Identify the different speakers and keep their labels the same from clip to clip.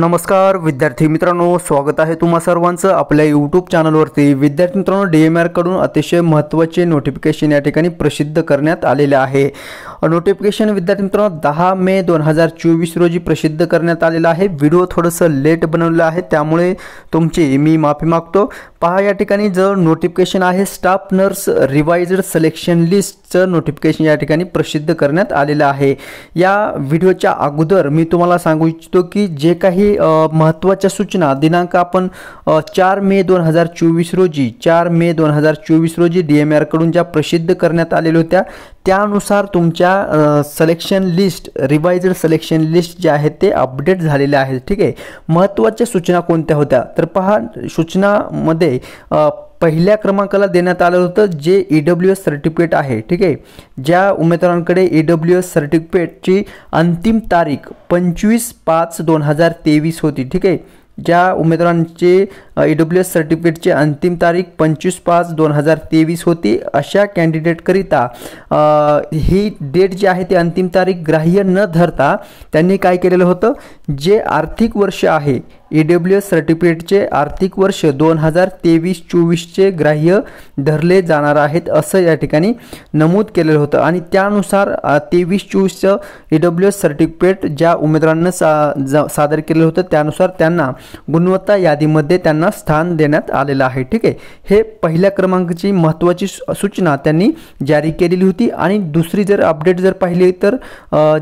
Speaker 1: नमस्कार विद्यार्थी मित्रांनो स्वागत आहे तुम्हा सर्वांचं आपल्या यूट्यूब चॅनलवरती विद्यार्थी मित्रांनो डी एम आरकडून अतिशय महत्त्वाचे नोटिफिकेशन या ठिकाणी प्रसिद्ध करण्यात आलेले आहे नोटिफिकेशन विद्यार्थी मित्रांनो दहा मे दोन हजार चोवीस रोजी प्रसिद्ध करण्यात आलेलं आहे व्हिडिओ थोडंसं लेट बनवलं आहे त्यामुळे तुमची मी माफी मागतो पहा या ठिकाणी जर नोटिफिकेशन आहे स्टाफ नर्स रिवाइज्ड सिलेक्शन लिस्टचं नोटिफिकेशन या ठिकाणी प्रसिद्ध करण्यात आलेलं आहे या व्हिडिओच्या अगोदर मी तुम्हाला सांगू इच्छितो की जे काही काही महत्त्वाच्या सूचना दिनांक आपण चार मे दोन हजार चोवीस रोजी चार मे दोन हजार चोवीस रोजी डी एम आरकडून ज्या प्रसिद्ध करण्यात आलेल्या होत्या त्यानुसार तुमच्या selection list revised selection list जे आहेत ते अपडेट झालेले आहेत ठीक आहे महत्त्वाच्या सूचना कोणत्या होत्या तर पहा सूचनामध्ये पहिल्या क्रमांकाला देण्यात आलं होतं जे ई डब्ल्यू एस सर्टिफिकेट आहे ठीक आहे ज्या उमेदवारांकडे ई डब्ल्यू एस सर्टिफिकेटची अंतिम तारीख पंचवीस पाच दोन हजार तेवीस होती ठीक आहे ज्या उमेदवारांचे ई डब्ल्यू एस सर्टिफिकेटची अंतिम तारीख पंचवीस पाच दोन हजार तेवीस होती अशा कॅन्डिडेटकरिता ही डेट जी आहे ती अंतिम तारीख ग्राह्य न धरता त्यांनी काय केलेलं होतं जे आर्थिक वर्ष आहे ई डब्ल्यू एस सर्टिफिकेटचे आर्थिक वर्ष दोन हजार तेवीस चोवीसचे ग्राह्य धरले जाणार आहेत असं या ठिकाणी नमूद केलेलं होतं आणि त्यानुसार तेवीस चोवीसचं ई डब्ल्यू एस सर्टिफिकेट ज्या उमेदवारांना सा सादर केलेलं होतं त्यानुसार त्यांना गुणवत्ता यादीमध्ये त्यांना स्थान देण्यात आलेलं आहे ठीक आहे हे पहिल्या क्रमांकाची महत्त्वाची सूचना त्यांनी जारी केलेली होती आणि दुसरी जर अपडेट जर पाहिली तर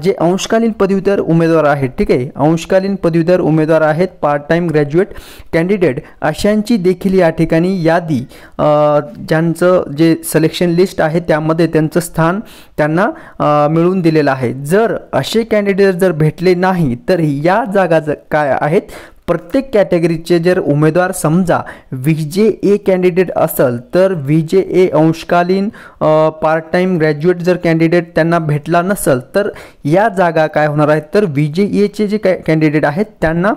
Speaker 1: जे अंशकालीन पदवीधर उमेदवार आहेत ठीक आहे अंशकालीन पदवीधर उमेदवार आहेत पार्ट टाईम ग्रॅज्युएट कॅन्डिडेट अशांची देखील या ठिकाणी यादी ज्यांचं जे सिलेक्शन लिस्ट आहे त्यामध्ये त्यांचं स्थान त्यांना मिळवून दिलेलं आहे जर असे कॅन्डिडेट जर भेटले नाही तर या जागा काय आहेत प्रत्येक कॅटेगरीचे जर उमेदवार समजा व्ही जे ए कॅन्डिडेट असेल तर व्ही जे ए अंशकालीन पार्ट टाईम ग्रॅज्युएट जर कॅन्डिडेट त्यांना भेटला नसेल तर या जागा काय होणार आहेत तर व्ही जे एचे जे कॅ कॅन्डिडेट आहेत त्यांना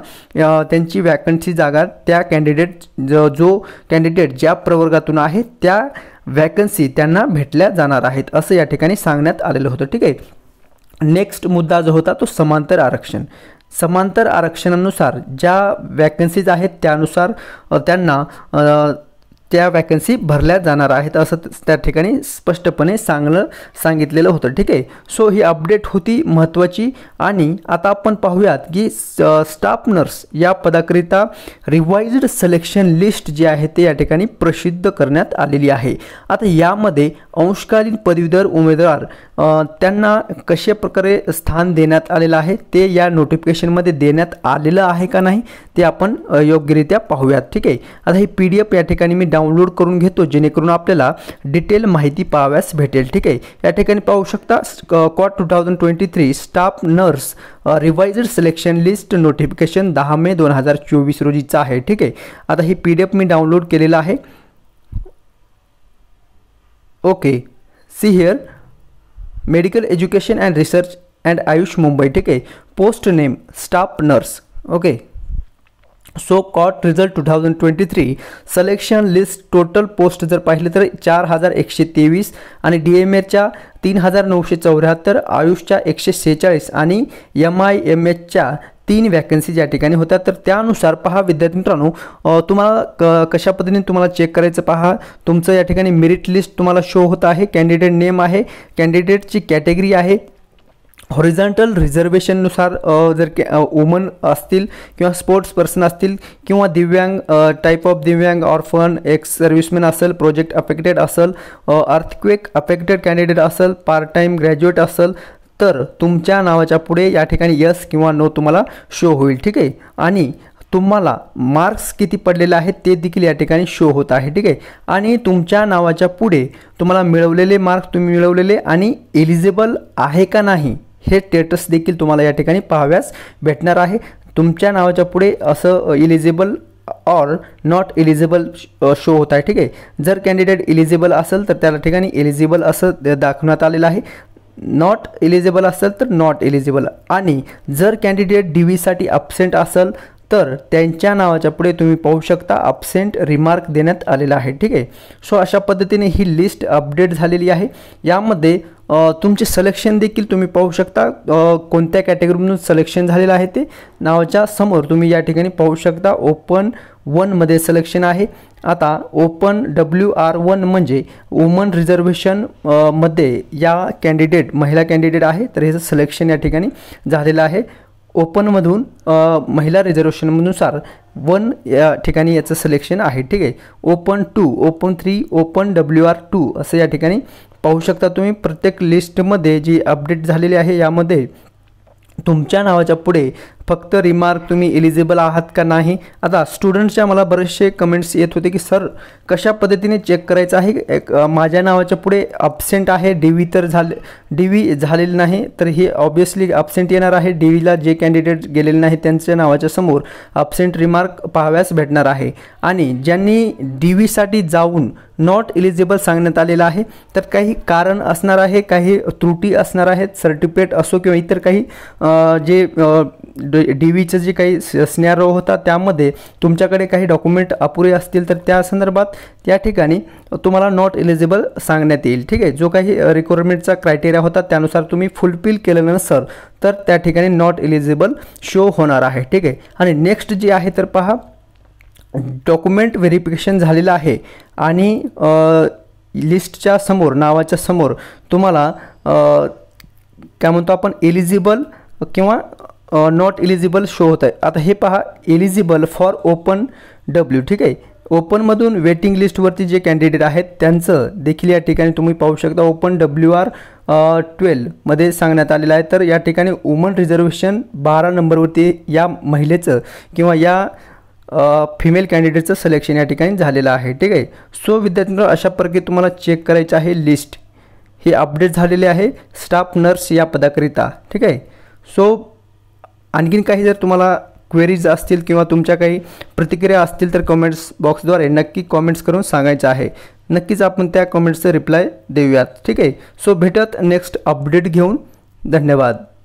Speaker 1: त्यांची वॅकन्सी जागा त्या कॅन्डिडेट जो जो कॅन्डिडेट ज्या प्रवर्गातून आहे त्या वॅकन्सी त्यांना भेटल्या जाणार आहेत असं या ठिकाणी सांगण्यात आलेलं होतं ठीक आहे नेक्स्ट मुद्दा जो होता तो समांतर आरक्षण समांतर आरक्षणानुसार ज्या वॅकन्सीज आहेत त्यानुसार त्यांना त्या वॅकन्सी भरल्या जाणार आहेत असं त्या ठिकाणी स्पष्टपणे सांगलं सांगितलेलं होतं ठीक आहे सो ही अपडेट होती महत्त्वाची आणि आता आपण पाहूयात की स्टाफ नर्स या पदाकरिता रिवाइज्ड सिलेक्शन लिस्ट जी आहे ते या ठिकाणी प्रसिद्ध करण्यात आलेली आहे आता यामध्ये अंशकालीन पदवीधर उमेदवार त्यांना कशा प्रकारे स्थान देण्यात आलेलं आहे ते या नोटिफिकेशनमध्ये देण्यात आलेलं आहे का नाही ते आपण योग्यरित्या पाहूयात ठीक आहे आता ही पी डी एफ या ठिकाणी मी डाउनलोड करून घेतो जेणेकरून आपल्याला डिटेल माहिती पाहाव्यास भेटेल ठीक आहे या ठिकाणी पाहू शकता कॉट two thousand twenty three staff nurse revise selection list notification दहा मे दोन हजार चोवीस रोजीचं आहे ठीक आहे आता हे पी डी एफ मी डाउनलोड केलेलं आहे okay see here medical education and research and Ayush Mumbai ठीक आहे post name staff nurse okay so कॉट result two thousand twenty three selection list total post जर पाहिलं तर चार हजार एकशे तेवीस आणि डी एम एच्या तीन हजार नऊशे चौऱ्याहत्तर आयुषच्या एकशे सेहेचाळीस आणि एम आय एम एचच्या तीन व्हॅकन्सी या ठिकाणी होत्या तर त्यानुसार पहा विद्यार्थी मित्रांनो तुम्हाला क कशा पद्धतीने तुम्हाला चेक करायचं पहा तुमचं या ठिकाणी मेरिट लिस्ट तुम्हाला शो होत आहे कॅन्डिडेट नेम आहे कॅन्डिडेटची कॅटेगरी आहे हॉरिझॉन्टल रिझर्वेशननुसार जर कॅ वुमन असतील किंवा स्पोर्ट्स पर्सन असतील किंवा दिव्यांग टाईप ऑफ दिव्यांग ऑर्फन एक्स सर्व्हिसमॅन असेल प्रोजेक्ट अफेक्टेड असेल अर्थक्वेक अफेक्टेड कॅन्डिडेट असेल पार्ट टाईम ग्रॅज्युएट असेल तर तुमच्या नावाच्या पुढे या ठिकाणी यस किंवा नो तुम्हाला शो होईल ठीक आहे आणि तुम्हाला मार्क्स किती पडलेले आहेत ते देखील या ठिकाणी शो होत आहे ठीक आहे आणि तुमच्या नावाच्या पुढे तुम्हाला मिळवलेले मार्क्स तुम्ही मिळवलेले आणि एलिजिबल आहे का नाही हे स्टेटस देखील तुम्हाला या ठिकाणी पाहाव्यास भेटणार आहे तुमच्या नावाच्या पुढे असं इलिजिबल और नॉट एलिजिबल शो होत आहे ठीक आहे जर कॅन्डिडेट एलिजिबल असेल तर त्या ठिकाणी एलिजिबल असं दाखवण्यात आलेलं आहे नॉट एलिजिबल असेल तर नॉट एलिजिबल आणि जर कॅन्डिडेट डी व्हीसाठी अब्सेंट असेल तर त्यांच्या नावाच्या पुढे तुम्ही पाहू शकता अब्सेंट रिमार्क देण्यात आलेला आहे ठीक आहे सो अशा पद्धतीने ही लिस्ट अपडेट झालेली आहे यामध्ये तुमचे सलेक्शन देखील तुम्ही पाहू शकता कोणत्या कॅटेगरीमधून सलेक्शन झालेलं आहे ते नावाच्या समोर तुम्ही या ठिकाणी पाहू शकता ओपन वनमध्ये सिलेक्शन आहे आता ओपन डब्ल्यू आर वन म्हणजे वुमन रिझर्वेशन मध्ये या कॅन्डिडेट महिला कॅन्डिडेट आहे तर ह्याचं सिलेक्शन या ठिकाणी झालेलं आहे ओपनमधून महिला रिझर्वेशननुसार वन या ठिकाणी याचं सिलेक्शन आहे ठीक आहे open two open three open W R two असं या ठिकाणी पाहू शकता तुम्ही प्रत्येक लिस्टमध्ये जी अपडेट झालेली आहे यामध्ये तुमच्या नावाच्या पुढे फक्त रिमार्क तुम्ही एलिजिबल आहात का नाही आता स्टुडंट्सच्या मला बरेचसे कमेंट्स येत होते की सर कशा पद्धतीने चेक करायचं आहे एक माझ्या नावाच्या पुढे अबसेंट आहे डी व्ही तर झाले डी व्ही झालेली नाही तर हे ऑब्वियसली अबसेंट येणार आहे डी व्हीला जे कॅन्डिडेट गेलेले नाही त्यांच्या नावाच्या समोर अबसेंट रिमार्क पाहाव्यास भेटणार आहे आणि ज्यांनी डी व्हीसाठी जाऊन नॉट एलिजिबल सांगण्यात आलेलं आहे तर काही कारण असणार आहे काही त्रुटी असणार आहेत सर्टिफिकेट असो किंवा इतर काही जे डी व्हीचं जे काही स्नॅरो होता त्यामध्ये तुमच्याकडे काही डॉक्युमेंट अपुरे असतील तर त्या संदर्भात त्या ठिकाणी तुम्हाला नॉट एलिजिबल सांगण्यात येईल ठीक आहे जो काही रिक्वायरमेंटचा क्रायटेरिया होता त्यानुसार तुम्ही फुलफिल केलं नसेल तर त्या ठिकाणी नॉट एलिजिबल शो होणार आहे ठीक आहे आणि नेक्स्ट जे आहे तर पहा डॉक्युमेंट व्हेरिफिकेशन झालेलं आहे आणि लिस्टच्या समोर नावाच्या समोर तुम्हाला काय म्हणतो आपण एलिजिबल किंवा नॉट एलिजिबल शो होत आहे आता हे पहा एलिजिबल फॉर ओपन डब्ल्यू ठीक आहे ओपनमधून वेटिंग लिस्टवरती जे कॅन्डिडेट आहेत त्यांचं देखील या ठिकाणी तुम्ही पाहू शकता ओपन डब्ल्यू आर ट्वेल्वमध्ये सांगण्यात आलेलं आहे तर या ठिकाणी वुमन रिझर्वेशन बारा नंबरवरती या महिलेचं किंवा या फिमेल कॅन्डिडेटचं सिलेक्शन या ठिकाणी झालेलं आहे ठीक आहे सो विद्यार्थी अशा प्रकारे तुम्हाला चेक करायचं आहे लिस्ट हे अपडेट झालेले आहे स्टाफ नर्स या पदाकरिता ठीक आहे सो आणखीन काही जर तुम्हाला क्वेरीज असतील किंवा तुमच्या काही प्रतिक्रिया असतील तर कमेंट्स बॉक्सद्वारे नक्की कॉमेंट्स करून सांगायचं आहे नक्कीच आपण त्या कमेंट्सचं रिप्लाय देऊयात ठीक आहे सो भेटत नेक्स्ट अपडेट घेऊन धन्यवाद